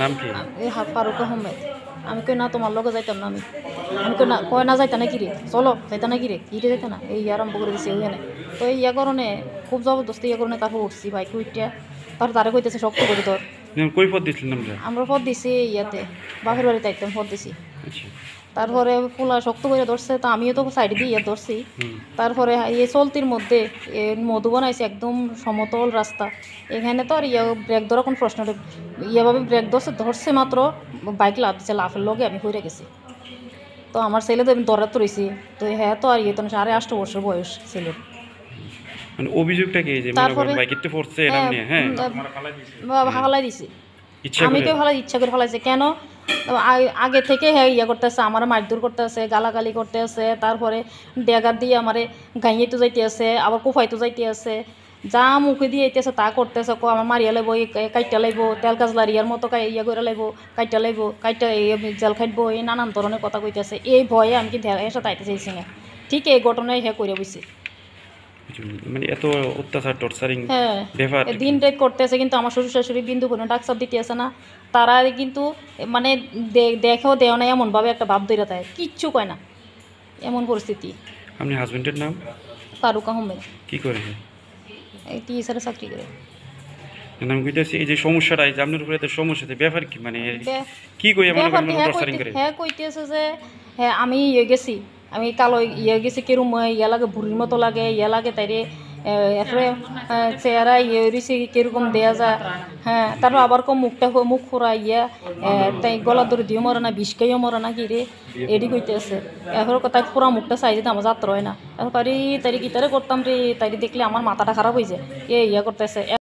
নাম কি এই ফারুক আহমেদ আমি কই না তোমার লগে যাইতাম না আমি আমি কই না কয় না যাইতা না রে চলো যাইতা না কি রে কি যাইতা না এই আরম্ভ করে দিছি ওখানে তো এই ইয়া কারণে খুব জবরদস্তি ইয়া কারণে তারপর উঠছি ভাই কুইটিয়া তার তারে কইতেছে শক্ত করে তোর কই পদ দিছিলেন আমরা আমরা পদ দিছি ইয়াতে বাপের বাড়িতে একদম পদ দিছি আচ্ছা। তারপরে পোলা শক্ত করে ধরছে তা আমিও তো সাইড দিয়ে ইয়ে ধরছি তারপরে ইয়ে চলতির মধ্যে মধু বানাইছে একদম সমতল রাস্তা এখানে তো আর ইয়ে ব্রেক ধরা কোনো প্রশ্ন ইয়েভাবে ব্রেক ধরছে ধরছে মাত্র বাইক লাভ লাফের লগে আমি হয়ে গেছি তো আমার ছেলে তো আমি দৌড়াতে রয়েছি তো হ্যাঁ তো আর ইয়ে তো সাড়ে আটশো বছর বয়স ছেলের মানে অভিযোগটা কি যে মনে করেন বাইকেটে পড়ছে এরকম নিয়ে হ্যাঁ ফালাই দিছে আমি তো ফালাই ইচ্ছা করে ফলাইছে কেন আগে থেকে হ্যাঁ ইয়া করতেছে আমার মারধর করতেছে গালাগালি করতে আছে তারপরে ড্যাগার দিয়ে আমারে গাইয়ে তো যাইতে আছে আবার কুফাই তো যাইতে আছে যা মুখে দিয়ে আছে তা করতেছে কো আমার মারিয়া লাইব কাইটা লাইব তেল কাজ লারিয়ার মতো ইয়া করে লাইব কাইটা লাইব কাইটা জেল খাইব এই নানান ধরনের কথা কইতেছে এই ভয়ে আমি কি এর সাথে আইতে চাইছি না ঠিক এই ঘটনায় হে করে বইছে মানে এত অত্যাচার টর্চারিং হ্যাঁ, দিন রাত করতেছে কিন্তু আমার শ্বশুর শাশুড়ি বিন্দু কোনো ডাক্তার দিতে আসে না তারা কিন্তু মানে দেখেও দেও না এমনভাবে একটা ভাব দইরা দেয় কিচ্ছু কয় না এমন পরিস্থিতি আপনি নাম ফারুক আহমেদ কি করে চাকরি করে আমি যে সমস্যাটা ব্যাপার কি মানে হ্যাঁ, হ্যাঁ কইতেছে যে হ্যাঁ আমি ইয়ে গেছি আমি কালো ইয়ে গেছে কেরম ইয়া লাগে ভুরির মতো লাগে ইয়া লাগে তাইরে এরপরে চেহারা ইয়ে রয়েছে কিরকম দেয়া যায় হ্যাঁ তারপর আবার কম মুখটা মুখ খোরা ইয়া তাই গলা ধরে দিও মরে না বিষকাইও মরে না কিরে এডি কইতে আছে এরপর তাই পুরা মুখটা চাই যেতে আমার যাত্রা হয় না এরপর তারি তারি কী করতাম রে তাই দেখলে আমার মাথাটা খারাপ হয়ে যায় এ ইয়া করতেছে